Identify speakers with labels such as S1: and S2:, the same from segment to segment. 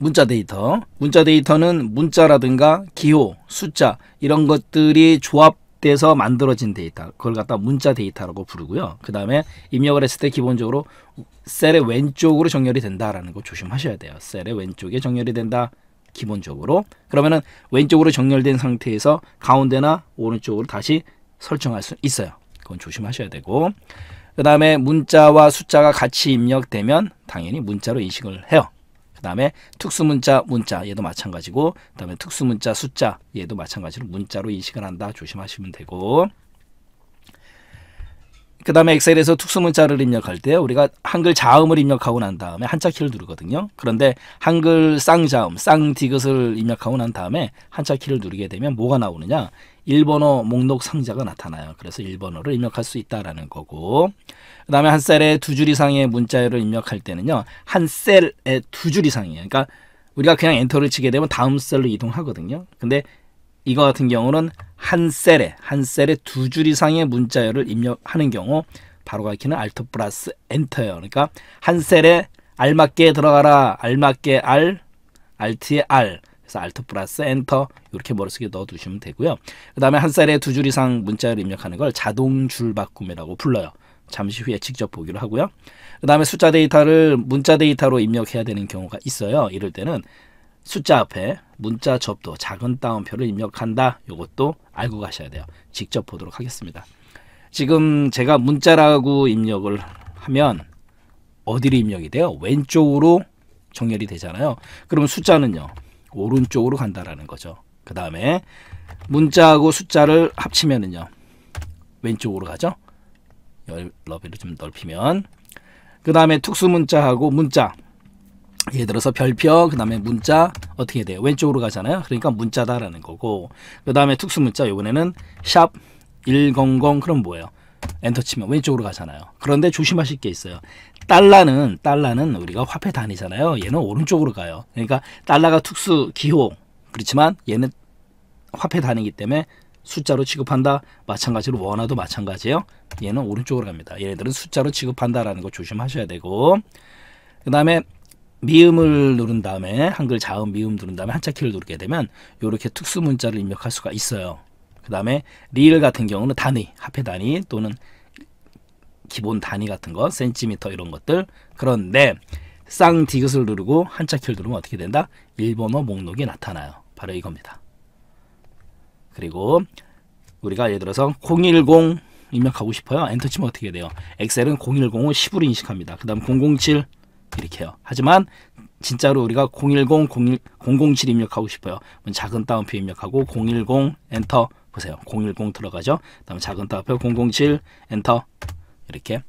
S1: 문자 데이터. 문자 데이터는 문자라든가 기호, 숫자 이런 것들이 조합돼서 만들어진 데이터. 그걸 갖다 문자 데이터라고 부르고요. 그 다음에 입력을 했을 때 기본적으로 셀의 왼쪽으로 정렬이 된다라는 거 조심하셔야 돼요. 셀의 왼쪽에 정렬이 된다. 기본적으로. 그러면은 왼쪽으로 정렬된 상태에서 가운데나 오른쪽으로 다시 설정할 수 있어요. 그건 조심하셔야 되고. 그 다음에 문자와 숫자가 같이 입력되면 당연히 문자로 인식을 해요. 그 다음에 특수문자 문자 얘도 마찬가지고 그 다음에 특수문자 숫자 얘도 마찬가지로 문자로 인식을 한다 조심하시면 되고 그 다음에 엑셀에서 특수문자를 입력할 때 우리가 한글 자음을 입력하고 난 다음에 한자 키를 누르거든요. 그런데 한글 쌍자음, 쌍디귿을 입력하고 난 다음에 한자 키를 누르게 되면 뭐가 나오느냐? 일본어 목록 상자가 나타나요. 그래서 일본어를 입력할 수 있다라는 거고 그다음에 한 셀에 두 줄 이상의 문자열을 입력할 때는요. 한 셀에 두 줄 이상이에요. 그러니까 우리가 그냥 엔터를 치게 되면 다음 셀로 이동하거든요. 근데 이거 같은 경우는 한 셀에 한 셀에 두 줄 이상의 문자열을 입력하는 경우 바로 가리키는 알트 플러스 엔터예요. 그러니까 한 셀에 알맞게 들어가라. 알맞게 알 알트의 알. 그래서 알트 플러스 엔터 이렇게 머릿속에 넣어두시면 되고요. 그 다음에 한 셀에 두 줄 이상 문자를 입력하는 걸 자동 줄 바꿈이라고 불러요. 잠시 후에 직접 보기로 하고요. 그 다음에 숫자 데이터를 문자 데이터로 입력해야 되는 경우가 있어요. 이럴 때는 숫자 앞에 문자 접도 작은 따옴표를 입력한다. 이것도 알고 가셔야 돼요. 직접 보도록 하겠습니다. 지금 제가 문자라고 입력을 하면 어디로 입력이 돼요? 왼쪽으로 정렬이 되잖아요. 그러면 숫자는요. 오른쪽으로 간다라는 거죠. 그 다음에 문자하고 숫자를 합치면은요. 왼쪽으로 가죠. 러비를 좀 넓히면 그 다음에 특수 문자하고 문자 예를 들어서 별표 그 다음에 문자 어떻게 돼요? 왼쪽으로 가잖아요. 그러니까 문자다라는 거고 그 다음에 특수 문자 이번에는 샵 100 그럼 뭐예요? 엔터 치면 왼쪽으로 가잖아요. 그런데 조심하실 게 있어요. 달러는 달러는 우리가 화폐 단위잖아요. 얘는 오른쪽으로 가요. 그러니까 달러가 특수 기호 그렇지만 얘는 화폐 단위이기 때문에 숫자로 취급한다. 마찬가지로 원화도 마찬가지예요. 얘는 오른쪽으로 갑니다. 얘네들은 숫자로 취급한다라는 거 조심하셔야 되고 그 다음에 미음을 누른 다음에 한글 자음 미음 누른 다음에 한자 키를 누르게 되면 이렇게 특수 문자를 입력할 수가 있어요. 그 다음에 리을 같은 경우는 단위, 합해 단위 또는 기본 단위 같은 거, 센티미터 이런 것들 그런데 쌍디귿을 누르고 한자 키를 누르면 어떻게 된다? 일본어 목록이 나타나요. 바로 이겁니다. 그리고 우리가 예를 들어서 010 입력하고 싶어요. 엔터 치면 어떻게 돼요? 엑셀은 010을 10으로 인식합니다. 그 다음 007 이렇게요. 하지만 진짜로 우리가 010, 010, 007 입력하고 싶어요. 작은 따옴표 입력하고 010 엔터 보세요. 010 들어가죠. 그 다음 작은 따옴표 007 엔터 이렇게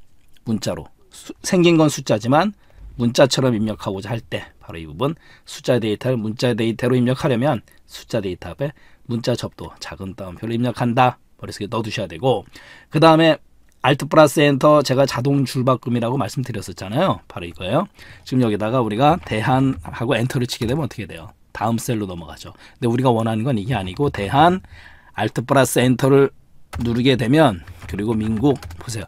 S1: 문자로 수, 생긴 건 숫자지만 문자처럼 입력하고자 할때 바로 이 부분 숫자 데이터를 문자 데이터로 입력하려면 숫자 데이터 앞에 문자 접도 작은 따옴표를 입력한다. 머릿속에 넣어두셔야 되고 그 다음에 알트 플러스 엔터 제가 자동 줄바꿈이라고 말씀드렸었잖아요. 바로 이거예요. 지금 여기다가 우리가 대한하고 엔터를 치게 되면 어떻게 돼요? 다음 셀로 넘어가죠. 근데 우리가 원하는 건 이게 아니고 대한 알트 플러스 엔터를 누르게 되면 그리고 민국 보세요.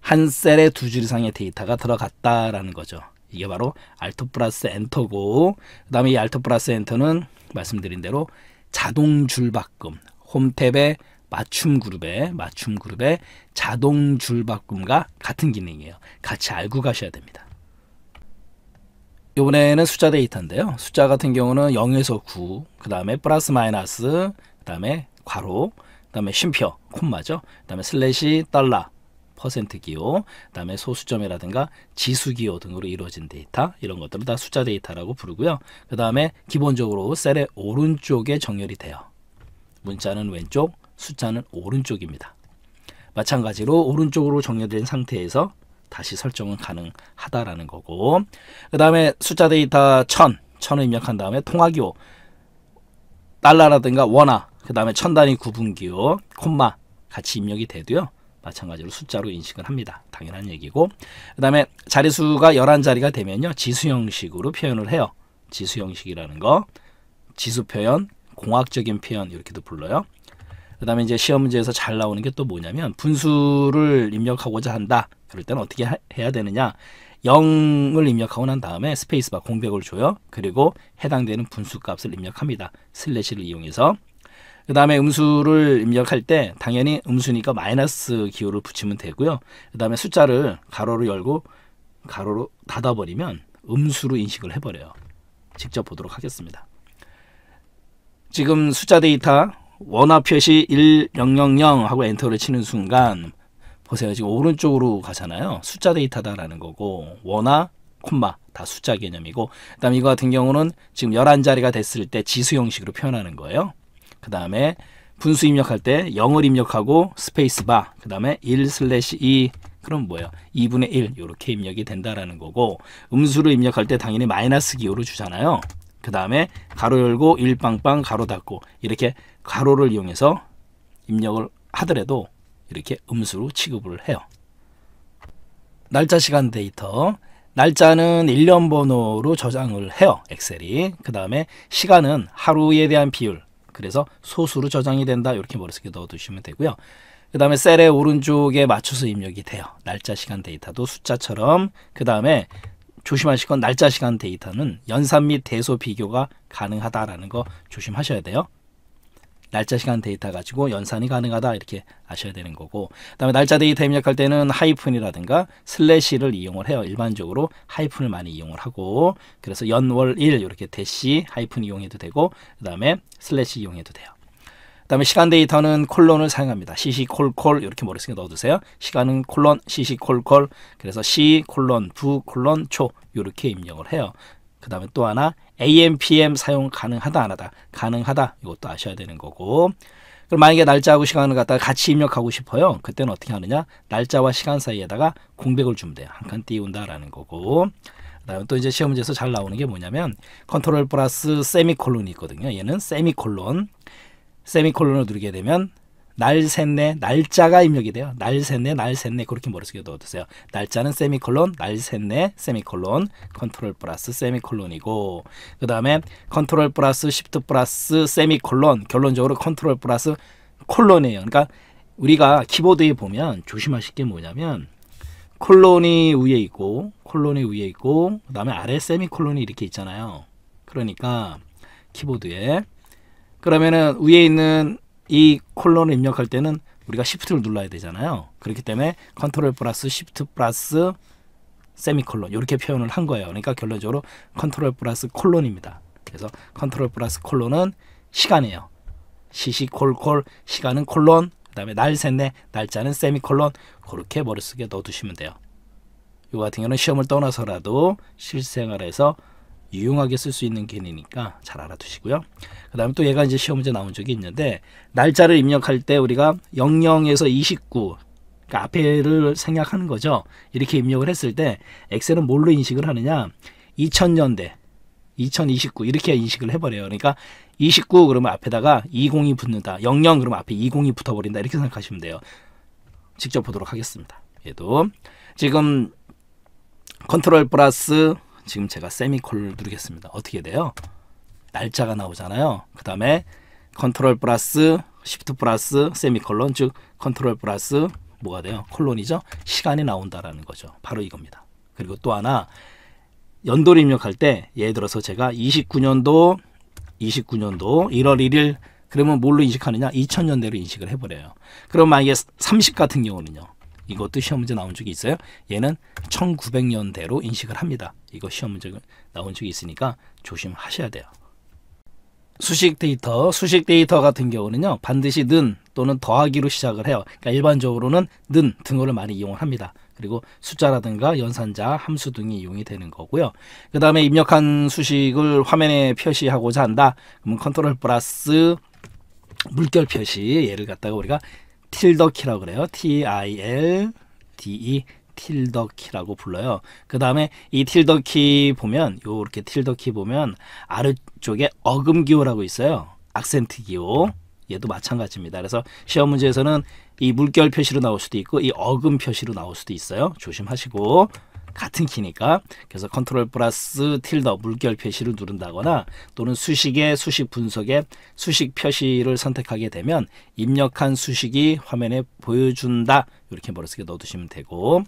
S1: 한 셀에 두 줄 이상의 데이터가 들어갔다라는 거죠. 이게 바로 알토 플러스 엔터고 그 다음에 이 알토 플러스 엔터는 말씀드린 대로 자동 줄바꿈 홈탭의 맞춤 그룹에 맞춤 그룹에 자동 줄바꿈과 같은 기능이에요. 같이 알고 가셔야 됩니다. 이번에는 숫자 데이터인데요. 숫자 같은 경우는 0에서 9, 그 다음에 플러스 마이너스, 그 다음에 괄호, 그 다음에 쉼표, 콤마죠. 그 다음에 슬래시, 달러, 퍼센트 기호, 그다음에 소수점이라든가 지수 기호 등으로 이루어진 데이터 이런 것들을 다 숫자 데이터라고 부르고요. 그다음에 기본적으로 셀의 오른쪽에 정렬이 돼요. 문자는 왼쪽, 숫자는 오른쪽입니다. 마찬가지로 오른쪽으로 정렬된 상태에서 다시 설정은 가능하다라는 거고 그 다음에 숫자 데이터 천, 천을 입력한 다음에 통화기호 달러라든가 원화 그 다음에 천 단위 구분기호 콤마 같이 입력이 되도요 마찬가지로 숫자로 인식을 합니다. 당연한 얘기고 그 다음에 자리수가 11자리가 되면요. 지수 형식으로 표현을 해요. 지수 형식이라는 거 지수 표현, 공학적인 표현 이렇게도 불러요. 그 다음에 이제 시험 문제에서 잘 나오는 게 또 뭐냐면 분수를 입력하고자 한다. 그럴 때는 어떻게 하, 해야 되느냐. 0을 입력하고 난 다음에 스페이스바 공백을 줘요. 그리고 해당되는 분수 값을 입력합니다. 슬래시를 이용해서 그 다음에 음수를 입력할 때 당연히 음수니까 마이너스 기호를 붙이면 되고요. 그 다음에 숫자를 가로로 열고 가로로 닫아버리면 음수로 인식을 해버려요. 직접 보도록 하겠습니다. 지금 숫자 데이터 원화 표시 1000 하고 엔터를 치는 순간 보세요. 지금 오른쪽으로 가잖아요. 숫자 데이터다라는 거고 원화 콤마 다 숫자 개념이고 그다음 이거 같은 경우는 지금 11자리가 됐을 때 지수 형식으로 표현하는 거예요. 그 다음에 분수 입력할 때 0을 입력하고 스페이스바 그 다음에 1 슬래시 2 그럼 뭐예요? 2분의 1 이렇게 입력이 된다라는 거고 음수를 입력할 때 당연히 마이너스 기호를 주잖아요. 그 다음에 가로 열고 1빵빵 가로 닫고 이렇게 가로를 이용해서 입력을 하더라도 이렇게 음수로 취급을 해요. 날짜 시간 데이터 날짜는 1년 번호로 저장을 해요. 엑셀이. 그 다음에 시간은 하루에 대한 비율 그래서 소수로 저장이 된다. 이렇게 머릿속에 넣어두시면 되고요. 그 다음에 셀의 오른쪽에 맞춰서 입력이 돼요. 날짜 시간 데이터도 숫자처럼 그 다음에 조심하실 건 날짜 시간 데이터는 연산 및 대소 비교가 가능하다라는 거 조심하셔야 돼요. 날짜 시간 데이터 가지고 연산이 가능하다 이렇게 아셔야 되는 거고 그다음에 날짜 데이터 입력할 때는 하이픈이라든가 슬래시를 이용을 해요 일반적으로 하이픈을 많이 이용을 하고 그래서 연월일 이렇게 대시 하이픈 이용해도 되고 그다음에 슬래시 이용해도 돼요 그다음에 시간 데이터는 콜론을 사용합니다 cc 콜콜 이렇게 머릿속에 넣어두세요 시간은 콜론 cc 콜콜 그래서 시 콜론 부 콜론 초 이렇게 입력을 해요 그 다음에 또 하나 AM, PM 사용 가능하다 안 하다 가능하다 이것도 아셔야 되는 거고 그럼 만약에 날짜하고 시간을 갖다가 같이 입력하고 싶어요. 그때는 어떻게 하느냐 날짜와 시간 사이에다가 공백을 주면 돼요. 한 칸 띄운다라는 거고 그다음에 또 이제 시험 문제에서 잘 나오는 게 뭐냐면 컨트롤 플러스 세미콜론이 있거든요. 얘는 세미콜론 세미콜론을 누르게 되면 날 셋네 날짜가 입력이 돼요. 날 셋네 날 셋네 그렇게 머릿속에 넣어두세요. 날짜는 세미콜론 날 셋네 세미콜론 컨트롤 플러스 세미콜론이고 그 다음에 컨트롤 플러스 시프트 플러스 세미콜론 결론적으로 컨트롤 플러스 콜론이에요. 그러니까 우리가 키보드에 보면 조심하실 게 뭐냐면 콜론이 위에 있고 콜론이 위에 있고 그 다음에 아래 세미콜론이 이렇게 있잖아요. 그러니까 키보드에 그러면은 위에 있는 이 콜론을 입력할 때는 우리가 시프트를 눌러야 되잖아요. 그렇기 때문에 컨트롤 플러스 시프트 플러스 세미콜론 이렇게 표현을 한 거예요. 그러니까 결론적으로 컨트롤 플러스 콜론입니다. 그래서 컨트롤 플러스 콜론은 시간이에요. 시시콜콜 시간은 콜론 그다음에 날샜네 날짜는 세미콜론 그렇게 머릿속에 넣어두시면 돼요. 이 같은 경우는 시험을 떠나서라도 실생활에서 유용하게 쓸 수 있는 개념이니까 잘 알아두시고요. 그 다음에 또 얘가 이제 시험 문제 나온 적이 있는데 날짜를 입력할 때 우리가 00에서 29 그러니까 앞에를 생략하는 거죠. 이렇게 입력을 했을 때 엑셀은 뭘로 인식을 하느냐 2000년대 2029 이렇게 인식을 해버려요. 그러니까 29 그러면 앞에다가 20이 붙는다. 00 그러면 앞에 20이 붙어버린다. 이렇게 생각하시면 돼요. 직접 보도록 하겠습니다. 얘도 지금 컨트롤 플러스 지금 제가 세미콜을 누르겠습니다. 어떻게 돼요? 날짜가 나오잖아요. 그 다음에 컨트롤 플러스 시프트 플러스 세미콜론 즉 컨트롤 플러스 뭐가 돼요? 콜론이죠. 시간이 나온다라는 거죠. 바로 이겁니다. 그리고 또 하나 연도를 입력할 때 예를 들어서 제가 29년도 29년도 1월 1일 그러면 뭘로 인식하느냐? 2000년대로 인식을 해버려요. 그럼 만약에 30 같은 경우는요. 이것도 시험 문제 나온 적이 있어요. 얘는 1900년대로 인식을 합니다. 이거 시험 문제가 나온 적이 있으니까 조심하셔야 돼요. 수식 데이터, 수식 데이터 같은 경우는요. 반드시 는 또는 더하기로 시작을 해요. 그러니까 일반적으로는 는 등호를 많이 이용 합니다. 그리고 숫자라든가 연산자, 함수 등이 이용이 되는 거고요. 그 다음에 입력한 수식을 화면에 표시하고자 한다. 그러면 컨트롤 플러스 물결 표시 예를 갖다가 우리가 틸더 키라고 그래요. T I L D E 틸더 키라고 불러요. 그 다음에 이틸더키 보면 요렇게 틸더키 보면 아래쪽에 어금 기호라고 있어요. 악센트 기호. 얘도 마찬가지입니다. 그래서 시험 문제에서는 이 물결 표시로 나올 수도 있고 이 어금 표시로 나올 수도 있어요. 조심하시고 같은 키니까 그래서 컨트롤 플러스 틸더 물결 표시를 누른다거나 또는 수식의 수식 분석에 수식 표시를 선택하게 되면 입력한 수식이 화면에 보여준다 이렇게 머릿속에 넣어두시면 되고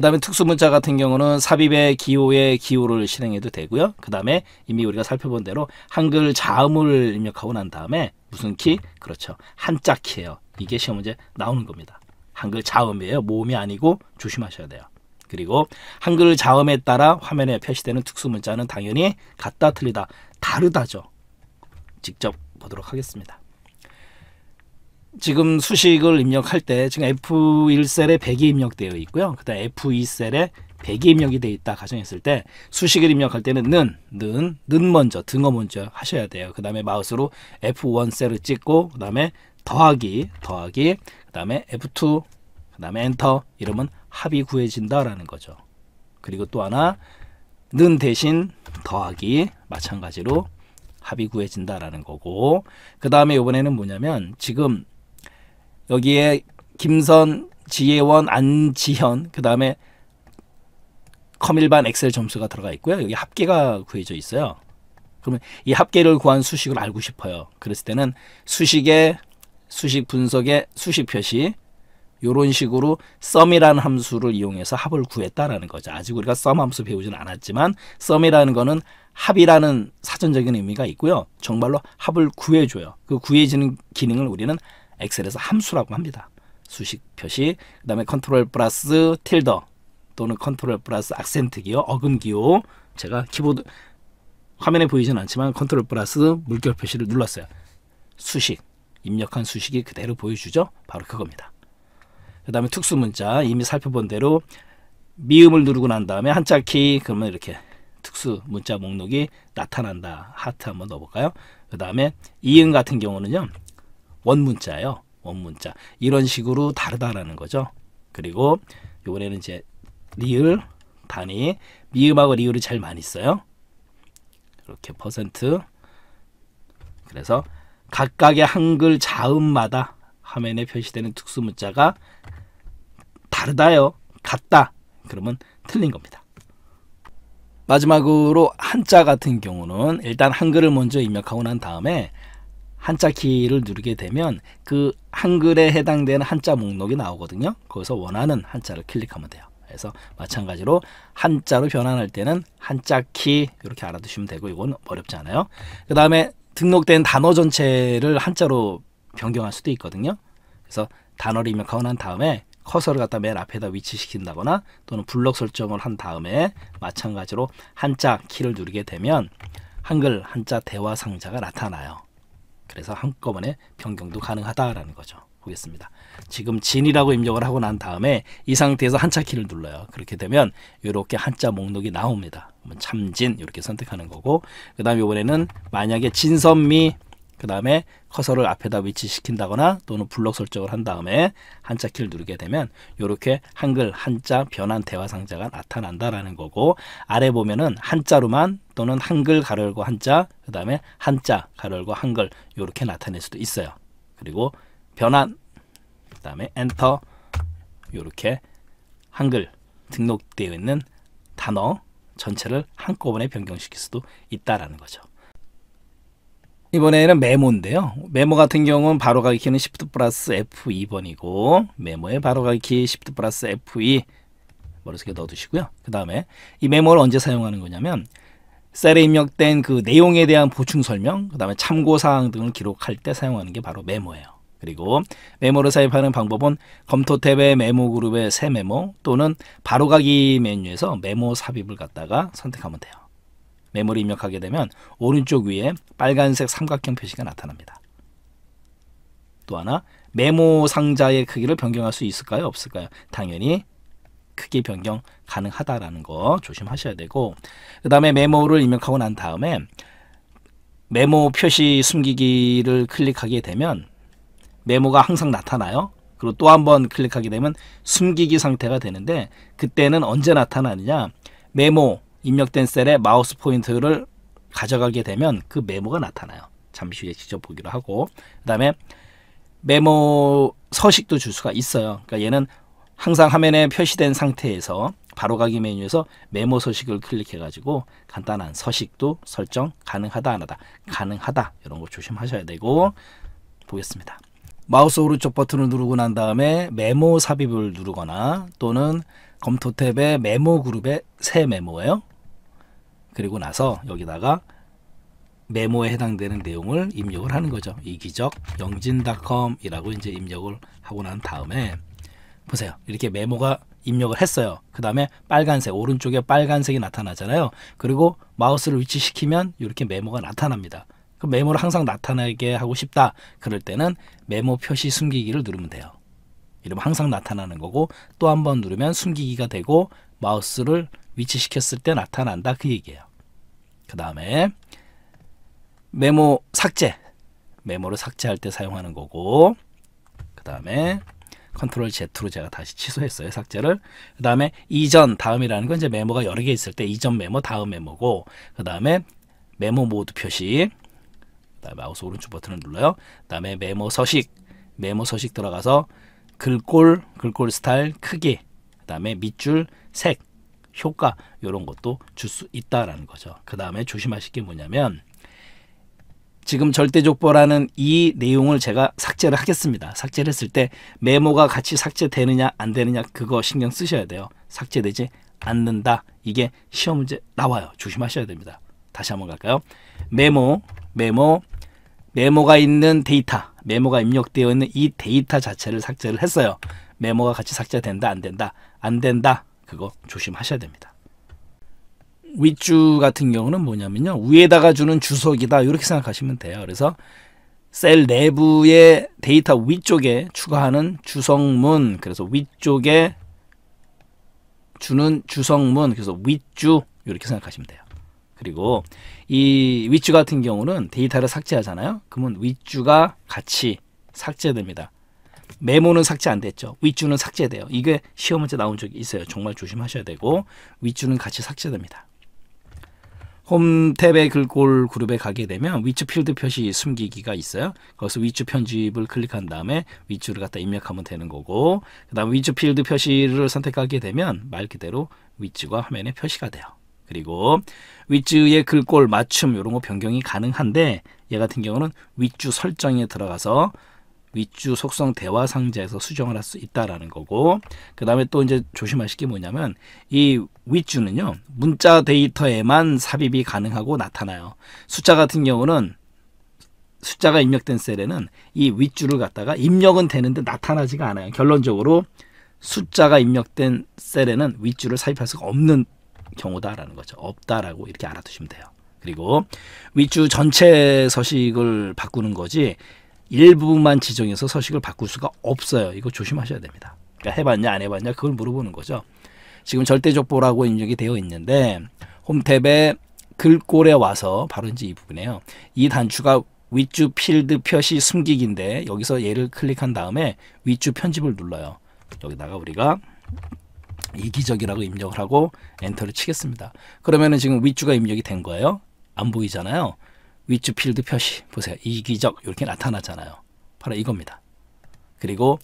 S1: 그 다음에 특수문자 같은 경우는 삽입의 기호에 기호를 실행해도 되고요. 그 다음에 이미 우리가 살펴본 대로 한글 자음을 입력하고 난 다음에 무슨 키? 그렇죠. 한자 키예요. 이게 시험 문제 나오는 겁니다. 한글 자음이에요. 모음이 아니고 조심하셔야 돼요. 그리고 한글 자음에 따라 화면에 표시되는 특수문자는 당연히 같다 틀리다 다르다죠. 직접 보도록 하겠습니다. 지금 수식을 입력할 때 지금 F1셀에 100이 입력되어 있고요. 그다음 F2셀에 100이 입력이 되어 있다 가정했을 때 수식을 입력할 때는 는, 는, 는 먼저, 등어 먼저 하셔야 돼요. 그 다음에 마우스로 F1셀을 찍고 그 다음에 더하기, 더하기, 그 다음에 F2, 그 다음에 엔터 이러면 합이 구해진다라는 거죠. 그리고 또 하나 는 대신 더하기 마찬가지로 합이 구해진다라는 거고 그 다음에 이번에는 뭐냐면 지금 여기에 김선, 지혜원, 안지현 그 다음에 컴일반 엑셀 점수가 들어가 있고요. 여기 합계가 구해져 있어요. 그러면 이 합계를 구한 수식을 알고 싶어요. 그랬을 때는 수식의 수식 분석의 수식 표시 요런 식으로 썸이라는 함수를 이용해서 합을 구했다라는 거죠. 아직 우리가 썸 함수 배우진 않았지만 썸이라는 거는 합이라는 사전적인 의미가 있고요. 정말로 합을 구해줘요. 그 구해지는 기능을 우리는 엑셀에서 함수라고 합니다. 수식 표시, 그 다음에 컨트롤 플러스 틸더 또는 컨트롤 플러스 악센트 기호, 어금 기호 제가 키보드 화면에 보이진 않지만 컨트롤 플러스 물결 표시를 눌렀어요. 수식, 입력한 수식이 그대로 보여주죠? 바로 그겁니다. 그 다음에 특수 문자 이미 살펴본 대로 미음을 누르고 난 다음에 한자 키 그러면 이렇게 특수 문자 목록이 나타난다. 하트 한번 넣어볼까요? 그 다음에 이응 같은 경우는요. 원문자예요. 원문자. 이런 식으로 다르다라는 거죠. 그리고 요번에는 이제 리을, 단위, 미음하고 리을이 잘 많이 써요. 이렇게 퍼센트. 그래서 각각의 한글 자음마다 화면에 표시되는 특수 문자가 다르다요. 같다. 그러면 틀린 겁니다. 마지막으로 한자 같은 경우는 일단 한글을 먼저 입력하고 난 다음에 한자 키를 누르게 되면 그 한글에 해당되는 한자 목록이 나오거든요. 거기서 원하는 한자를 클릭하면 돼요. 그래서 마찬가지로 한자로 변환할 때는 한자 키 이렇게 알아두시면 되고 이건 어렵지 않아요. 그 다음에 등록된 단어 전체를 한자로 변경할 수도 있거든요. 그래서 단어를 입력한 다음에 커서를 갖다 맨 앞에다 위치시킨다거나 또는 블록 설정을 한 다음에 마찬가지로 한자 키를 누르게 되면 한글 한자 대화 상자가 나타나요. 그래서 한꺼번에 변경도 가능하다라는 거죠. 보겠습니다. 지금 진이라고 입력을 하고 난 다음에 이 상태에서 한자 키를 눌러요. 그렇게 되면 이렇게 한자 목록이 나옵니다. 뭐 참진 이렇게 선택하는 거고 그 다음에 이번에는 만약에 진선미 그 다음에 커서를 앞에다 위치시킨다거나 또는 블록 설정을 한 다음에 한자 키를 누르게 되면 이렇게 한글 한자 변환 대화 상자가 나타난다라는 거고 아래 보면은 한자로만 또는 한글 가로 열고 한자 그 다음에 한자 가로 열고 한글 이렇게 나타낼 수도 있어요. 그리고 변환 그 다음에 엔터 이렇게 한글 등록되어 있는 단어 전체를 한꺼번에 변경시킬 수도 있다라는 거죠. 이번에는 메모인데요. 메모 같은 경우는 바로 가기키는 Shift 플러스 F2번이고 메모에 바로 가기키 Shift 플러스 F2 머릿속에 넣어두시고요. 그 다음에 이 메모를 언제 사용하는 거냐면 셀에 입력된 그 내용에 대한 보충 설명, 그 다음에 참고사항 등을 기록할 때 사용하는 게 바로 메모예요. 그리고 메모를 삽입하는 방법은 검토 탭의 메모 그룹의 새 메모 또는 바로가기 메뉴에서 메모 삽입을 갖다가 선택하면 돼요. 메모리 입력하게 되면 오른쪽 위에 빨간색 삼각형 표시가 나타납니다. 또 하나 메모 상자의 크기를 변경할 수 있을까요? 없을까요? 당연히 크기 변경 가능하다라는 거 조심하셔야 되고 그 다음에 메모를 입력하고 난 다음에 메모 표시 숨기기를 클릭하게 되면 메모가 항상 나타나요. 그리고 또 한 번 클릭하게 되면 숨기기 상태가 되는데 그때는 언제 나타나느냐 메모 입력된 셀에 마우스 포인트를 가져가게 되면 그 메모가 나타나요. 잠시 후에 직접 보기로 하고 그 다음에 메모 서식도 줄 수가 있어요. 그러니까 얘는 항상 화면에 표시된 상태에서 바로가기 메뉴에서 메모 서식을 클릭해가지고 간단한 서식도 설정 가능하다 안하다 가능하다 이런 거 조심하셔야 되고 보겠습니다. 마우스 오른쪽 버튼을 누르고 난 다음에 메모 삽입을 누르거나 또는 검토 탭에 메모 그룹에새 메모예요. 그리고 나서 여기다가 메모에 해당되는 내용을 입력을 하는 거죠. 이기적 영진닷컴이라고 이제 입력을 하고 난 다음에 보세요. 이렇게 메모가 입력을 했어요. 그 다음에 빨간색 오른쪽에 빨간색이 나타나잖아요. 그리고 마우스를 위치시키면 이렇게 메모가 나타납니다. 그 메모를 항상 나타나게 하고 싶다. 그럴 때는 메모 표시 숨기기를 누르면 돼요. 이러면 항상 나타나는 거고 또 한 번 누르면 숨기기가 되고 마우스를 위치시켰을 때 나타난다 그 얘기예요. 그 다음에 메모 삭제 메모를 삭제할 때 사용하는 거고 그 다음에 컨트롤 Z로 제가 다시 취소했어요. 삭제를. 그 다음에 이전 다음이라는 건 이제 메모가 여러 개 있을 때 이전 메모 다음 메모고 그 다음에 메모 모드 표시 그 다음에 마우스 오른쪽 버튼을 눌러요. 그 다음에 메모 서식 메모 서식 들어가서 글꼴 글꼴 스타일 크기 그 다음에 밑줄 색 효과 이런 것도 줄 수 있다라는 거죠. 그 다음에 조심하실 게 뭐냐면 지금 절대족보라는 이 내용을 제가 삭제를 하겠습니다. 삭제를 했을 때 메모가 같이 삭제되느냐 안 되느냐 그거 신경 쓰셔야 돼요. 삭제되지 않는다. 이게 시험 문제 나와요. 조심하셔야 됩니다. 다시 한번 갈까요? 메모, 메모, 메모가 있는 데이터, 메모가 입력되어 있는 이 데이터 자체를 삭제를 했어요. 메모가 같이 삭제된다, 안 된다, 안 된다. 그거 조심하셔야 됩니다. 윗주 같은 경우는 뭐냐면요. 위에다가 주는 주석이다. 이렇게 생각하시면 돼요. 그래서 셀 내부의 데이터 위쪽에 추가하는 주석문 그래서 위쪽에 주는 주석문 그래서 윗주 이렇게 생각하시면 돼요. 그리고 이 윗주 같은 경우는 데이터를 삭제하잖아요. 그러면 윗주가 같이 삭제됩니다. 메모는 삭제 안 됐죠. 윗주는 삭제돼요. 이게 시험 문제 나온 적이 있어요. 정말 조심하셔야 되고 윗주는 같이 삭제됩니다. 홈탭의 글꼴 그룹에 가게 되면 위주 필드 표시 숨기기가 있어요. 거기서 위주 편집을 클릭한 다음에 위주를 갖다 입력하면 되는 거고 그 다음 위주 필드 표시를 선택하게 되면 말 그대로 위주가 화면에 표시가 돼요. 그리고 위주의 글꼴 맞춤 이런 거 변경이 가능한데 얘 같은 경우는 위주 설정에 들어가서 윗주 속성 대화 상자에서 수정을 할 수 있다라는 거고 그 다음에 또 이제 조심하실 게 뭐냐면 이 윗주는요 문자 데이터에만 삽입이 가능하고 나타나요 숫자 같은 경우는 숫자가 입력된 셀에는 이 윗줄을 갖다가 입력은 되는데 나타나지가 않아요. 결론적으로 숫자가 입력된 셀에는 윗줄을 삽입할 수가 없는 경우다라는 거죠. 없다라고 이렇게 알아두시면 돼요. 그리고 윗줄 전체 서식을 바꾸는 거지 일부분만 지정해서 서식을 바꿀 수가 없어요. 이거 조심하셔야 됩니다. 그러니까 해봤냐 안 해봤냐 그걸 물어보는 거죠. 지금 절대족보라고 입력이 되어 있는데 홈탭에 글꼴에 와서 바로 이제 이 부분이에요. 이 단추가 윗주 필드 표시 숨기기인데 여기서 얘를 클릭한 다음에 윗주 편집을 눌러요. 여기다가 우리가 이기적이라고 입력을 하고 엔터를 치겠습니다. 그러면은 지금 윗주가 입력이 된 거예요. 안 보이잖아요. 위주 필드 표시 보세요. 이기적 이렇게 나타나잖아요. 바로 이겁니다. 그리고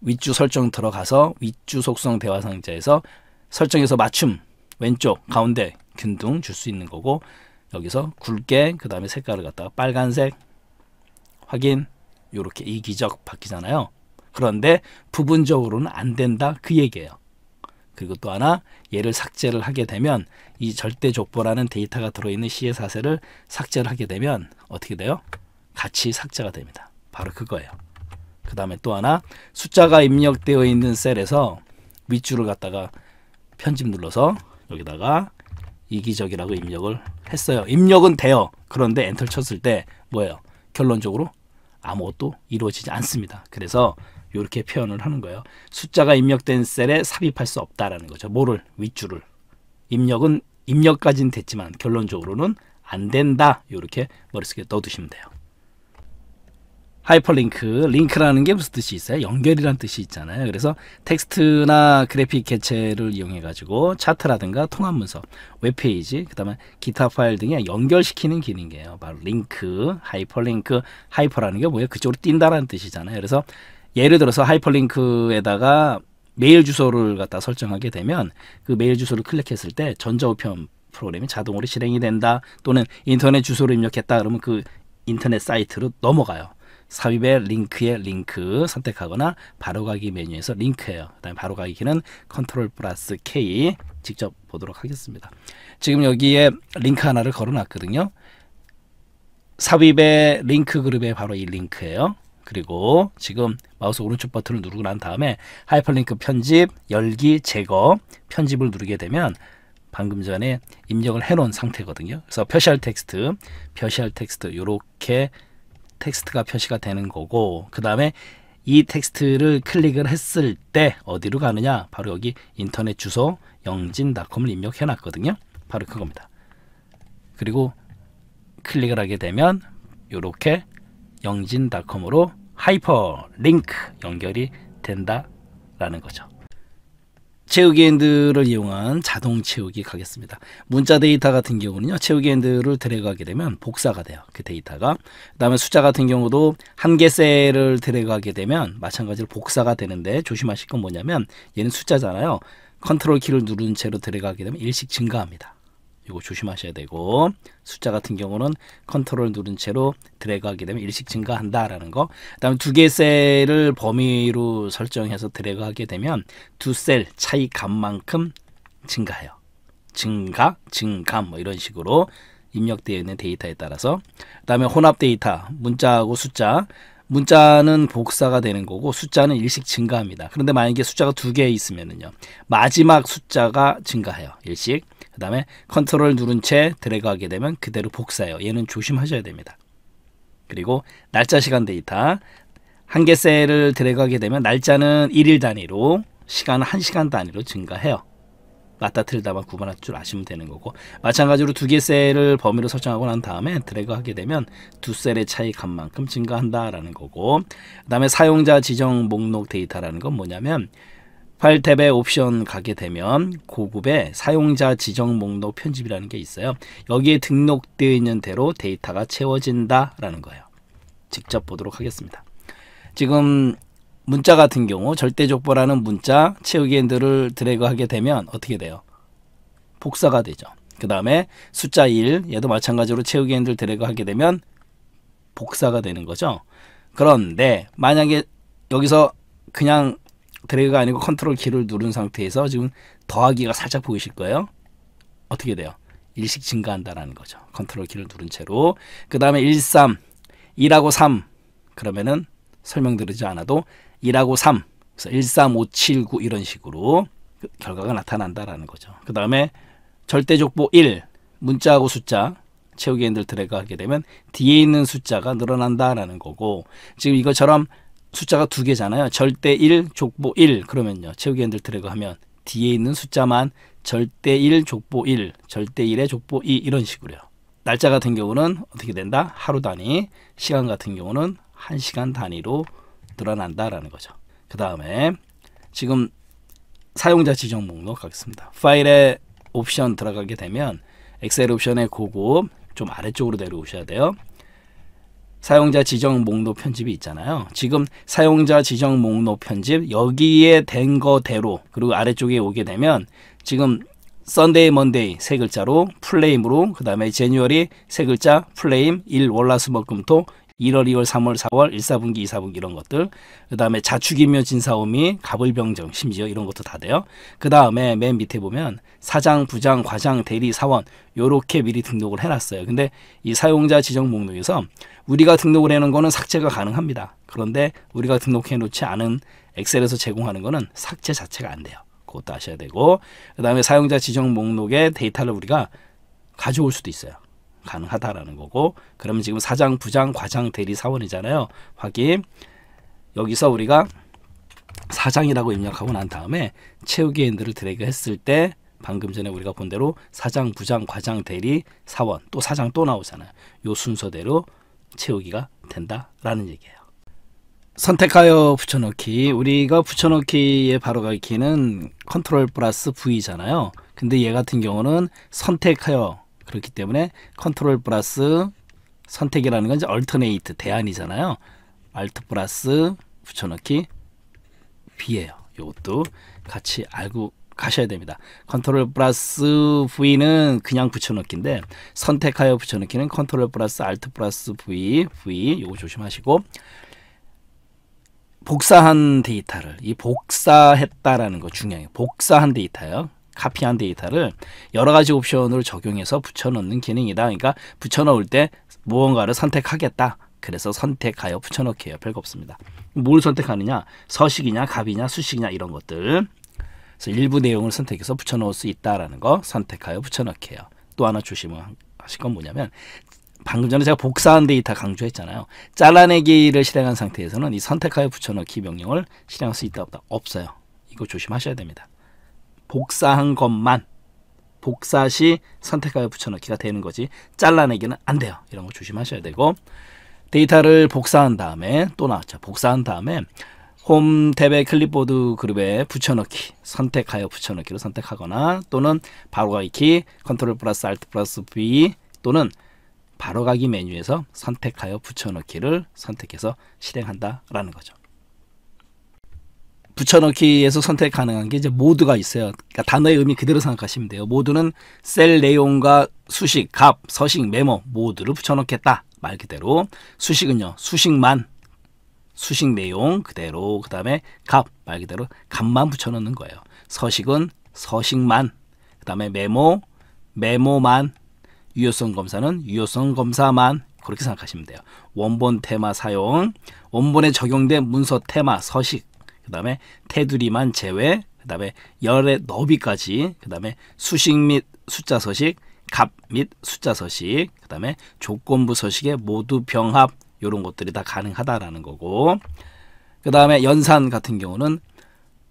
S1: 윗주 설정 들어가서 윗주 속성 대화 상자에서 설정에서 맞춤 왼쪽 가운데 균등 줄 수 있는 거고 여기서 굵게 그 다음에 색깔을 갖다가 빨간색 확인 이렇게 이기적 바뀌잖아요. 그런데 부분적으로는 안 된다 그 얘기예요. 그리고 또 하나 얘를 삭제를 하게 되면 이 절대 족보라는 데이터가 들어있는 시의 사세를 삭제를 하게 되면 어떻게 돼요? 같이 삭제가 됩니다. 바로 그거예요. 그 다음에 또 하나 숫자가 입력되어 있는 셀에서 밑줄을 갖다가 편집 눌러서 여기다가 이기적이라고 입력을 했어요. 입력은 돼요. 그런데 엔터 를 쳤을 때 뭐예요? 결론적으로 아무것도 이루어지지 않습니다. 그래서 이렇게 표현을 하는 거예요. 숫자가 입력된 셀에 삽입할 수 없다라는 거죠. 뭐를? 윗줄을. 입력은 입력까지는 됐지만 결론적으로는 안 된다. 이렇게 머릿속에 넣어두시면 돼요. 하이퍼링크, 링크라는 게 무슨 뜻이 있어요? 연결이란 뜻이 있잖아요. 그래서 텍스트나 그래픽 개체를 이용해가지고 차트라든가 통합문서, 웹페이지, 그 다음에 기타 파일 등에 연결시키는 기능이에요. 바로 링크, 하이퍼링크, 하이퍼라는 게 뭐예요? 그쪽으로 뛴다라는 뜻이잖아요. 그래서 예를 들어서 하이퍼링크에다가 메일 주소를 갖다 설정하게 되면 그 메일 주소를 클릭했을 때 전자우편 프로그램이 자동으로 실행이 된다 또는 인터넷 주소를 입력했다 그러면 그 인터넷 사이트로 넘어가요. 삽입의 링크에 링크 선택하거나 바로가기 메뉴에서 링크예요. 그다음에 바로가기 키는 컨트롤 플러스 K 직접 보도록 하겠습니다. 지금 여기에 링크 하나를 걸어놨거든요. 삽입의 링크 그룹에 바로 이 링크예요. 그리고 지금 마우스 오른쪽 버튼을 누르고 난 다음에 하이퍼링크 편집, 열기, 제거, 편집을 누르게 되면 방금 전에 입력을 해놓은 상태거든요. 그래서 표시할 텍스트, 표시할 텍스트 이렇게 텍스트가 표시가 되는 거고 그 다음에 이 텍스트를 클릭을 했을 때 어디로 가느냐 바로 여기 인터넷 주소 영진닷컴을 입력해 놨거든요. 바로 그겁니다. 그리고 클릭을 하게 되면 이렇게 영진닷컴으로 하이퍼 링크 연결이 된다라는 거죠. 채우기 핸들을 이용한 자동 채우기 가겠습니다. 문자 데이터 같은 경우는요. 채우기 핸들을 드래그게 되면 복사가 돼요. 그 데이터가. 그 다음에 숫자 같은 경우도 한 개 셀을 들어가게 되면 마찬가지로 복사가 되는데 조심하실 건 뭐냐면 얘는 숫자잖아요. 컨트롤 키를 누른 채로 들어가게 되면 일식 증가합니다. 이거 조심하셔야 되고 숫자 같은 경우는 컨트롤 누른 채로 드래그하게 되면 일식 증가한다라는 거. 그다음에 두 개 셀을 범위로 설정해서 드래그하게 되면 두 셀 차이 값만큼 증가해요. 증가, 증감 뭐 이런 식으로 입력되어 있는 데이터에 따라서 그다음에 혼합 데이터 문자하고 숫자 문자는 복사가 되는 거고 숫자는 일식 증가합니다. 그런데 만약에 숫자가 두 개 있으면은요. 마지막 숫자가 증가해요. 일식 다음에 컨트롤 누른 채 드래그하게 되면 그대로 복사해요. 얘는 조심하셔야 됩니다. 그리고 날짜 시간 데이터 한 개 셀을 드래그하게 되면 날짜는 1일 단위로 시간은 1시간 단위로 증가해요. 맞다 틀다만 구분할 줄 아시면 되는 거고 마찬가지로 두 개 셀을 범위로 설정하고 난 다음에 드래그하게 되면 두 셀의 차이 값만큼 증가한다라는 거고 그 다음에 사용자 지정 목록 데이터라는 건 뭐냐면 파일탭에 옵션 가게 되면 고급의 사용자 지정 목록 편집이라는 게 있어요. 여기에 등록되어 있는 대로 데이터가 채워진다라는 거예요. 직접 보도록 하겠습니다. 지금 문자 같은 경우 절대족보라는 문자 채우기 핸들을 드래그하게 되면 어떻게 돼요? 복사가 되죠. 그 다음에 숫자 1 얘도 마찬가지로 채우기 핸들 드래그하게 되면 복사가 되는 거죠. 그런데 만약에 여기서 그냥 드래그가 아니고 컨트롤 키를 누른 상태에서 지금 더하기가 살짝 보이실 거예요. 어떻게 돼요? 일식 증가한다라는 거죠. 컨트롤 키를 누른 채로. 그 다음에 1, 3, 2하고 3. 그러면은 설명드리지 않아도 2하고 3. 그래서 1, 3, 5, 7, 9 이런 식으로 그 결과가 나타난다라는 거죠. 그 다음에 절대족보 1. 문자하고 숫자. 채우기 핸들 드래그 하게 되면 뒤에 있는 숫자가 늘어난다라는 거고 지금 이것처럼 숫자가 두 개잖아요. 절대 1, 족보 1 그러면요. 채우기 핸들 드래그 하면 뒤에 있는 숫자만 절대 1, 족보 1, 절대 1의 족보 2 이런 식으로요. 날짜 같은 경우는 어떻게 된다? 하루 단위, 시간 같은 경우는 1시간 단위로 늘어난다라는 거죠. 그 다음에 지금 사용자 지정 목록 가겠습니다. 파일에 옵션 들어가게 되면 엑셀 옵션의 고급 좀 아래쪽으로 내려오셔야 돼요. 사용자 지정 목록 편집이 있잖아요. 지금 사용자 지정 목록 편집 여기에 된 거대로 그리고 아래쪽에 오게 되면 지금 썬데이 먼데이 세 글자로 플레임으로 그 다음에 제뉴얼이 세 글자 플레임 일월라스목금토 1월, 2월, 3월, 4월, 1, 4분기, 2, 4분기 이런 것들. 그 다음에 자축이며 진사오미, 갑을병정 심지어 이런 것도 다 돼요. 그 다음에 맨 밑에 보면 사장, 부장, 과장, 대리, 사원 요렇게 미리 등록을 해놨어요. 근데 이 사용자 지정 목록에서 우리가 등록을 해놓은 거는 삭제가 가능합니다. 그런데 우리가 등록해놓지 않은 엑셀에서 제공하는 거는 삭제 자체가 안 돼요. 그것도 아셔야 되고 그 다음에 사용자 지정 목록에 데이터를 우리가 가져올 수도 있어요. 가능하다라는 거고 그러면 지금 사장, 부장, 과장, 대리, 사원이잖아요. 확인. 여기서 우리가 사장이라고 입력하고 난 다음에 채우기 핸들을 드래그 했을 때 방금 전에 우리가 본 대로 사장, 부장, 과장, 대리, 사원 또 사장 또 나오잖아요. 요 순서대로 채우기가 된다라는 얘기예요. 선택하여 붙여넣기 우리가 붙여넣기에 바로 가기는 키 컨트롤 플러스 V잖아요. 근데 얘 같은 경우는 선택하여 그렇기 때문에 컨트롤 플러스 선택이라는 건 이제 얼터네이트 대안이잖아요. 알트 플러스 붙여넣기 B예요. 이것도 같이 알고 가셔야 됩니다. 컨트롤 플러스 V는 그냥 붙여넣기인데 선택하여 붙여넣기는 컨트롤 플러스 알트 플러스 V, V 요거 조심하시고 복사한 데이터를 이 복사했다라는 거 중요해요. 복사한 데이터요. 카피한 데이터를 여러 가지 옵션으로 적용해서 붙여넣는 기능이다. 그러니까 붙여넣을 때 무언가를 선택하겠다. 그래서 선택하여 붙여넣기예요. 별거 없습니다. 뭘 선택하느냐? 서식이냐, 값이냐, 수식이냐 이런 것들. 그래서 일부 내용을 선택해서 붙여넣을 수 있다라는 거 선택하여 붙여넣기예요. 또 하나 조심하실 건 뭐냐면 방금 전에 제가 복사한 데이터 강조했잖아요. 잘라내기를 실행한 상태에서는 이 선택하여 붙여넣기 명령을 실행할 수 있다 없다 없어요. 이거 조심하셔야 됩니다. 복사한 것만 복사 시 선택하여 붙여넣기가 되는 거지 잘라내기는 안 돼요. 이런 거 조심하셔야 되고 데이터를 복사한 다음에 또 나왔죠. 복사한 다음에 홈 탭의 클립보드 그룹에 붙여넣기 선택하여 붙여넣기로 선택하거나 또는 바로가기 컨트롤 플러스 알트 플러스 V 또는 바로가기 메뉴에서 선택하여 붙여넣기를 선택해서 실행한다라는 거죠. 붙여넣기에서 선택 가능한 게 이제 모두가 있어요. 그러니까 단어의 의미 그대로 생각하시면 돼요. 모두는 셀 내용과 수식, 값, 서식, 메모 모두를 붙여넣겠다. 말 그대로 수식은요. 수식만 수식 내용 그대로 그다음에 값 말 그대로 값만 붙여넣는 거예요. 서식은 서식만 그다음에 메모 메모만 유효성 검사는 유효성 검사만 그렇게 생각하시면 돼요. 원본 테마 사용, 원본에 적용된 문서 테마, 서식, 그다음에 테두리만 제외, 그다음에 열의 너비까지, 그다음에 수식 및 숫자 서식, 값 및 숫자 서식, 그다음에 조건부 서식의 모두 병합 요런 것들이 다 가능하다라는 거고. 그다음에 연산 같은 경우는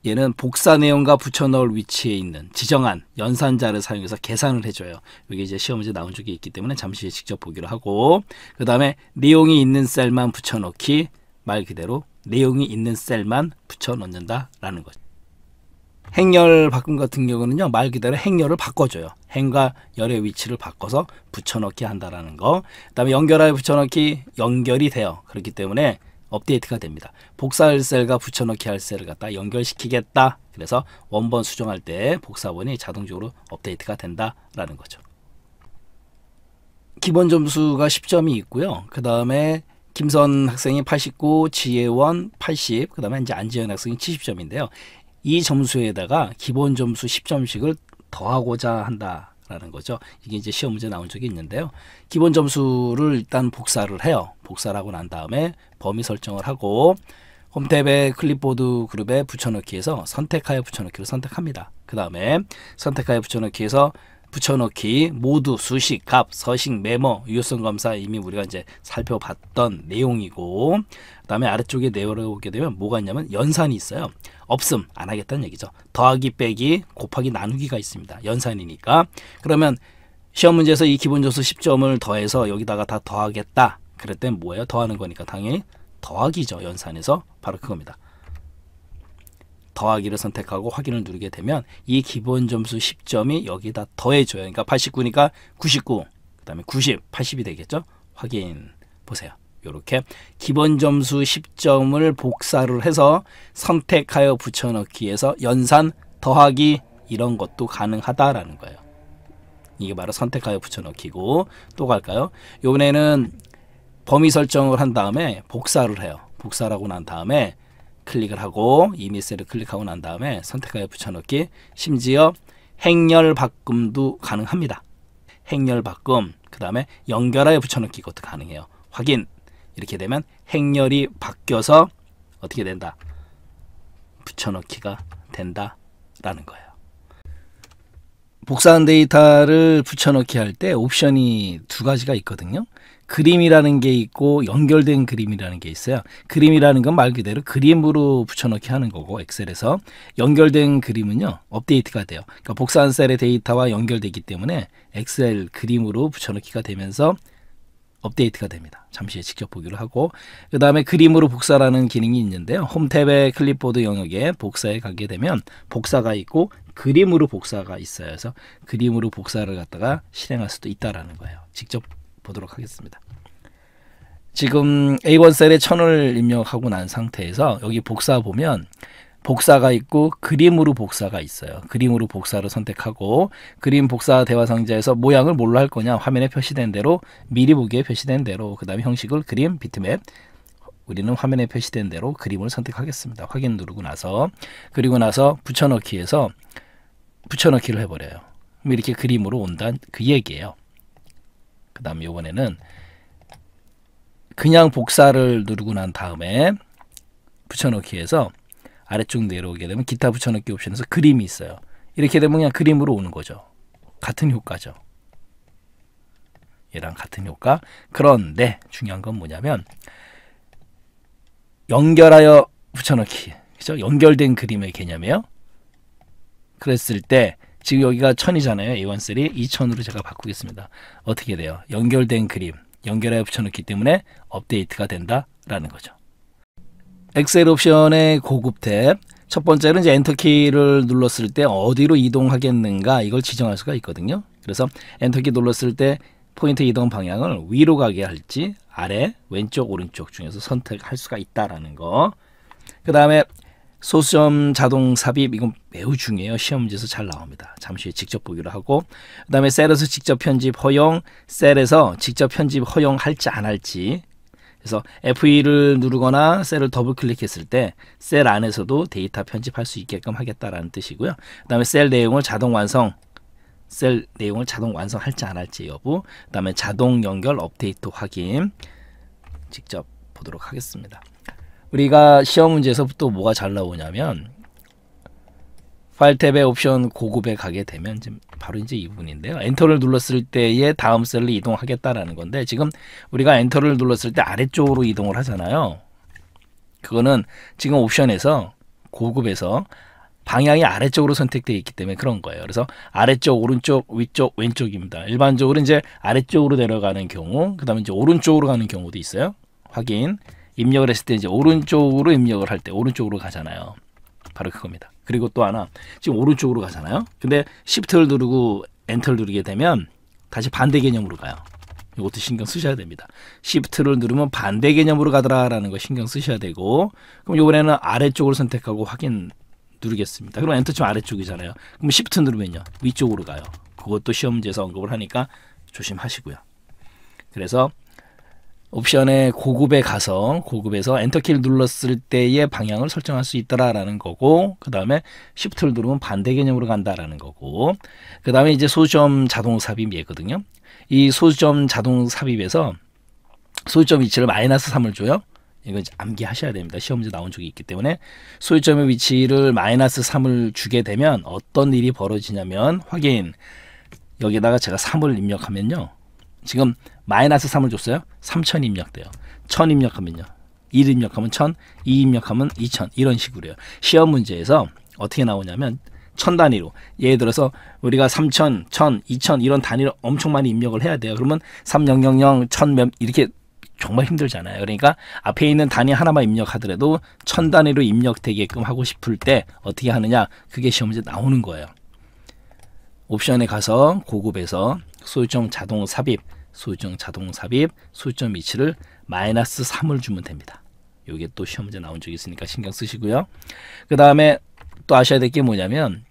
S1: 얘는 복사 내용과 붙여넣을 위치에 있는 지정한 연산자를 사용해서 계산을 해줘요. 여기 이제 시험 문제 나온 적이 있기 때문에 잠시 직접 보기로 하고 그 다음에 내용이 있는 셀만 붙여넣기 말 그대로 내용이 있는 셀만 붙여 넣는다라는 거죠. 행렬 바꿈 같은 경우는요 말 그대로 행렬을 바꿔줘요 행과 열의 위치를 바꿔서 붙여넣기 한다라는 거 그다음에 연결하여 붙여넣기 연결이 돼요 그렇기 때문에 업데이트가 됩니다 복사할 셀과 붙여넣기 할 셀을 갖다 연결시키겠다 그래서 원본 수정할 때 복사본이 자동적으로 업데이트가 된다라는 거죠 기본 점수가 10점이 있고요 그 다음에 김선 학생이 89, 지혜원 80, 그다음에 이제 안지현 학생이 70점인데요. 이 점수에다가 기본 점수 10점씩을 더하고자 한다라는 거죠. 이게 이제 시험 문제 나온 적이 있는데요. 기본 점수를 일단 복사를 해요. 복사를 하고 난 다음에 범위 설정을 하고 홈탭에 클립보드 그룹에 붙여넣기해서 선택하여 붙여넣기로 선택합니다. 그 다음에 선택하여 붙여넣기해서 붙여넣기, 모두, 수식, 값, 서식, 메모, 유효성 검사 이미 우리가 이제 살펴봤던 내용이고 그 다음에 아래쪽에 내려오게 되면 뭐가 있냐면 연산이 있어요. 없음, 안 하겠다는 얘기죠. 더하기, 빼기, 곱하기, 나누기가 있습니다. 연산이니까. 그러면 시험 문제에서 이 기본조수 10점을 더해서 여기다가 다 더하겠다. 그럴 땐 뭐예요? 더하는 거니까 당연히 더하기죠. 연산에서 바로 그겁니다. 더하기를 선택하고 확인을 누르게 되면 이 기본 점수 10점이 여기다 더해줘요. 그러니까 89니까 99, 그 다음에 90, 80이 되겠죠? 확인 보세요. 이렇게 기본 점수 10점을 복사를 해서 선택하여 붙여넣기해서 연산, 더하기 이런 것도 가능하다라는 거예요. 이게 바로 선택하여 붙여넣기고 또 갈까요? 요번에는 범위 설정을 한 다음에 복사를 해요. 복사라고 난 다음에 클릭을 하고 이미 셀을 클릭하고 난 다음에 선택하여 붙여넣기 심지어 행렬 바꿈도 가능합니다. 행렬 바꿈 그 다음에 연결하여 붙여넣기 것도 가능해요. 확인 이렇게 되면 행렬이 바뀌어서 어떻게 된다? 붙여넣기가 된다라는 거예요. 복사한 데이터를 붙여넣기 할 때 옵션이 두 가지가 있거든요. 그림이라는 게 있고 연결된 그림이라는 게 있어요. 그림이라는 건 말 그대로 그림으로 붙여넣기 하는 거고 엑셀에서 연결된 그림은요 업데이트가 돼요. 그러니까 복사한 셀의 데이터와 연결되기 때문에 엑셀 그림으로 붙여넣기가 되면서 업데이트가 됩니다. 잠시 지켜보기로 하고 그 다음에 그림으로 복사라는 기능이 있는데요. 홈탭의 클립보드 영역에 복사에 가게 되면 복사가 있고 그림으로 복사가 있어요. 그래서 그림으로 복사를 갖다가 실행할 수도 있다라는 거예요. 직접 보도록 하겠습니다. 지금 A1 셀에 천을 입력하고 난 상태에서 여기 복사 보면 복사가 있고 그림으로 복사가 있어요. 그림으로 복사를 선택하고 그림 복사 대화 상자에서 모양을 뭘로 할 거냐 화면에 표시된 대로 미리 보기에 표시된 대로 그 다음에 형식을 그림 비트맵 우리는 화면에 표시된 대로 그림을 선택하겠습니다. 확인 누르고 나서 그리고 나서 붙여넣기에서 붙여넣기를 해버려요. 이렇게 그림으로 온다는 그 얘기예요. 그 다음에 요번에는 그냥 복사를 누르고 난 다음에 붙여넣기에서 아래쪽 내려오게 되면 기타 붙여넣기 옵션에서 그림이 있어요. 이렇게 되면 그냥 그림으로 오는 거죠. 같은 효과죠. 얘랑 같은 효과. 그런데 중요한 건 뭐냐면 연결하여 붙여넣기. 그죠? 연결된 그림의 개념이에요. 그랬을 때 지금 여기가 1000이잖아요. A1셀이 2000으로 제가 바꾸겠습니다. 어떻게 돼요? 연결된 그림, 연결하여 붙여놓기 때문에 업데이트가 된다라는 거죠. 엑셀 옵션의 고급 탭, 첫 번째는 이제 엔터키를 눌렀을 때 어디로 이동하겠는가 이걸 지정할 수가 있거든요. 그래서 엔터키 눌렀을 때 포인트 이동 방향을 위로 가게 할지 아래, 왼쪽, 오른쪽 중에서 선택할 수가 있다라는 거. 그 다음에 소수점 자동 삽입 이건 매우 중요해요. 시험 지에서잘 나옵니다. 잠시 후에 직접 보기로 하고 그 다음에 셀에서 직접 편집 허용 셀에서 직접 편집 허용할지 안 할지 그래서 F2를 누르거나 셀을 더블 클릭했을 때 셀 안에서도 데이터 편집할 수 있게끔 하겠다라는 뜻이고요. 그 다음에 셀 내용을 자동 완성 셀 내용을 자동 완성할지 안 할지 여부 그 다음에 자동 연결 업데이트 확인 직접 보도록 하겠습니다. 우리가 시험 문제에서부터 뭐가 잘 나오냐면 파일 탭의 옵션 고급에 가게 되면 지금 바로 이제 이 부분인데요. 엔터를 눌렀을 때에 다음 셀로 이동하겠다라는 건데 지금 우리가 엔터를 눌렀을 때 아래쪽으로 이동을 하잖아요. 그거는 지금 옵션에서 고급에서 방향이 아래쪽으로 선택되어 있기 때문에 그런 거예요. 그래서 아래쪽, 오른쪽, 위쪽, 왼쪽입니다. 일반적으로 이제 아래쪽으로 내려가는 경우, 그 다음에 이제 오른쪽으로 가는 경우도 있어요. 확인. 입력을 했을 때 이제 오른쪽으로 입력을 할 때 오른쪽으로 가잖아요. 바로 그겁니다. 그리고 또 하나 지금 오른쪽으로 가잖아요. 근데 시프트를 누르고 엔터를 누르게 되면 다시 반대 개념으로 가요. 이것도 신경 쓰셔야 됩니다. 시프트를 누르면 반대 개념으로 가더라라는 거 신경 쓰셔야 되고 그럼 이번에는 아래쪽을 선택하고 확인 누르겠습니다. 그럼 엔터 좀 아래쪽이잖아요. 그럼 시프트 누르면요. 위쪽으로 가요. 그것도 시험 문제에서 언급을 하니까 조심하시고요. 그래서 옵션의 고급에 가서 고급에서 엔터키를 눌렀을 때의 방향을 설정할 수있다라는 거고 그 다음에 쉬프트를 누르면 반대 개념으로 간다라는 거고 그 다음에 이제 소수점 자동 삽입이거든요 이 소수점 자동 삽입에서 소수점 위치를 마이너스 3을 줘요 이건 암기하셔야 됩니다 시험지 나온 적이 있기 때문에 소수점의 위치를 마이너스 3을 주게 되면 어떤 일이 벌어지냐면 확인 여기다가 제가 3을 입력하면요 지금 마이너스 3을 줬어요. 3천 입력돼요. 1000 입력하면요. 1 입력하면 1000, 2 입력하면 2 0 0 0 이런 식으로요. 시험 문제에서 어떻게 나오냐면 천 단위로 예를 들어서 우리가 3천, 0 2 0 0 0 이런 단위로 엄청 많이 입력을 해야 돼요. 그러면 3000, 1000 이렇게 정말 힘들잖아요. 그러니까 앞에 있는 단위 하나만 입력하더라도 천 단위로 입력되게끔 하고 싶을 때 어떻게 하느냐 그게 시험 문제 나오는 거예요. 옵션에 가서 고급에서 소유점 자동 삽입 소정 자동 삽입 소점 위치를 마이너스 3을 주면 됩니다. 요게 또 시험 문제 나온 적이 있으니까 신경 쓰시고요. 그 다음에 또 아셔야 될 게 뭐냐면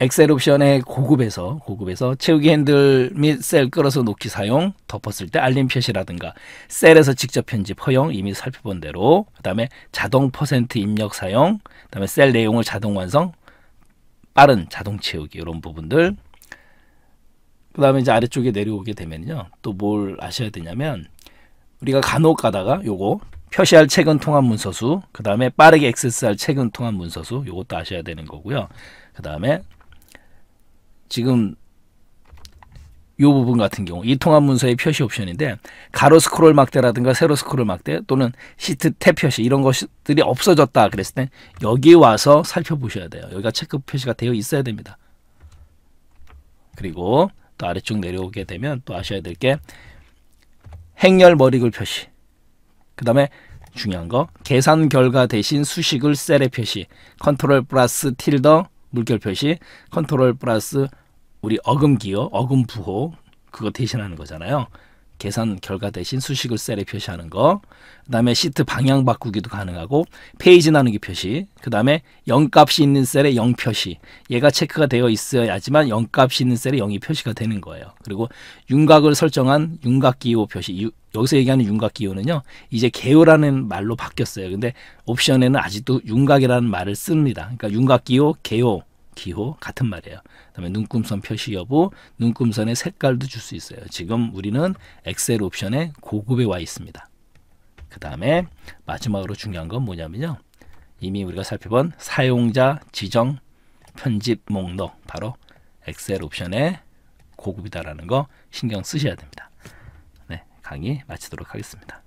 S1: 엑셀 옵션의 고급에서 고급에서 채우기 핸들 및 셀 끌어서 놓기 사용 덮었을 때 알림 표시라든가 셀에서 직접 편집 허용 이미 살펴본 대로 그 다음에 자동 퍼센트 입력 사용 그 다음에 셀 내용을 자동 완성 빠른 자동 채우기 이런 부분들 그 다음에 이제 아래쪽에 내려오게 되면요. 또 뭘 아셔야 되냐면, 우리가 간혹 가다가 요거, 표시할 최근 통합 문서수, 그 다음에 빠르게 액세스할 최근 통합 문서수, 요것도 아셔야 되는 거고요. 그 다음에 지금 요 부분 같은 경우 이 통합 문서의 표시 옵션인데 가로 스크롤 막대라든가 세로 스크롤 막대 또는 시트 탭 표시 이런 것들이 없어졌다 그랬을 때 여기 와서 살펴보셔야 돼요. 여기가 체크 표시가 되어 있어야 됩니다. 그리고 또 아래쪽 내려오게 되면 또 아셔야 될 게 행렬 머리글 표시 그 다음에 중요한 거 계산 결과 대신 수식을 셀에 표시 컨트롤 플러스 틸더 물결 표시 컨트롤 플러스 우리 어금 기어 어금 부호 그거 대신하는 거잖아요 계산 결과 대신 수식을 셀에 표시하는 거. 그 다음에 시트 방향 바꾸기도 가능하고 페이지 나누기 표시. 그 다음에 0값이 있는 셀에 0 표시. 얘가 체크가 되어 있어야지만 0값이 있는 셀에 0이 표시가 되는 거예요. 그리고 윤곽을 설정한 윤곽기호 표시. 유, 여기서 얘기하는 윤곽기호는요. 이제 개호라는 말로 바뀌었어요. 근데 옵션에는 아직도 윤곽이라는 말을 씁니다. 그러니까 윤곽기호, 개호, 기호 같은 말이에요. 다음에 눈금선 표시 여부, 눈금선의 색깔도 줄 수 있어요. 지금 우리는 엑셀 옵션의 고급에 와 있습니다. 그 다음에 마지막으로 중요한 건 뭐냐면요. 이미 우리가 살펴본 사용자 지정 편집 목록 바로 엑셀 옵션의 고급이다라는 거 신경 쓰셔야 됩니다. 네, 강의 마치도록 하겠습니다.